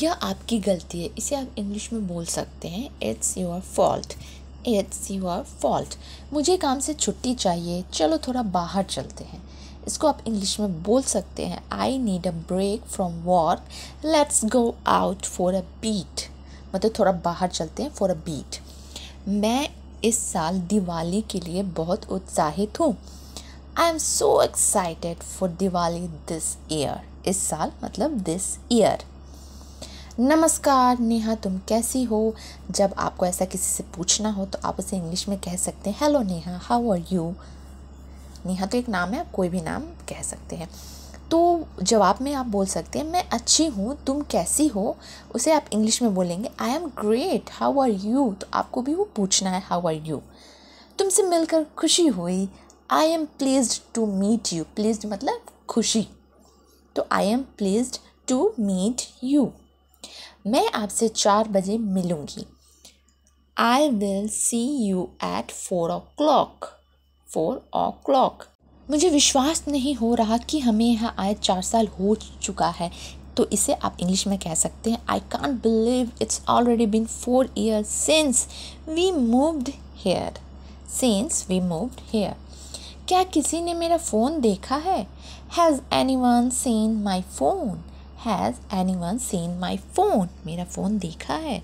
यह आपकी गलती है इसे आप इंग्लिश में बोल सकते हैं it's your fault it's your fault मुझे काम से छुट्टी चाहिए चलो थोड़ा बाहर चलते हैं इसको आप इंग्लिश में बोल सकते हैं I need a break from work let's go out for a bit मतलब थोड़ा बाहर चलते हैं फॉर अ बीट मैं इस साल दिवाली के लिए बहुत उत्साहित हूँ I am so excited for Diwali this year इस साल मतलब दिस ईयर नमस्कार नेहा तुम कैसी हो जब आपको ऐसा किसी से पूछना हो तो आप उसे इंग्लिश में कह सकते हैं hello Neha how are you Neha तो एक नाम है आप कोई भी नाम कह सकते हैं तो जवाब में आप बोल सकते हैं मैं अच्छी हूँ तुम कैसी हो उसे आप इंग्लिश में बोलेंगे I am great how are you तो आपको भी वो पूछना है हाउ आर यू तुमसे मिलकर खुशी हुई I am please to meet you please मतलब खुशी तो I am please to meet you मैं आपसे चार बजे मिलूँगी I will see you at four o'clock four o'clock मुझे विश्वास नहीं हो रहा कि हमें यहाँ आए चार साल हो चुका है तो इसे आप इंग्लिश में कह सकते हैं I can't believe it's already been four year since we moved here since we moved here क्या किसी ने मेरा फ़ोन देखा है has anyone seen my phone has anyone seen my phone मेरा फ़ोन देखा है